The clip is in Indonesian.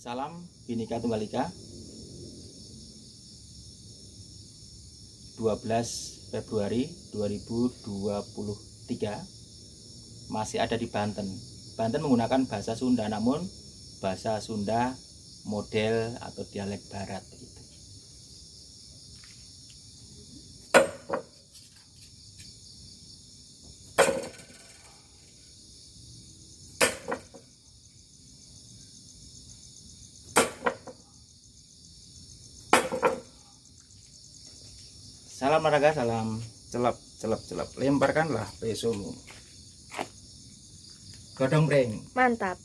Salam Bhinneka Tunggal Ika 12 Februari 2023 masih ada di Banten Banten menggunakan bahasa Sunda namun bahasa Sunda model atau dialek barat itu Salam raga, salam celap, celap, celap. Lemparkanlah besomu. Godong breng. Mantap.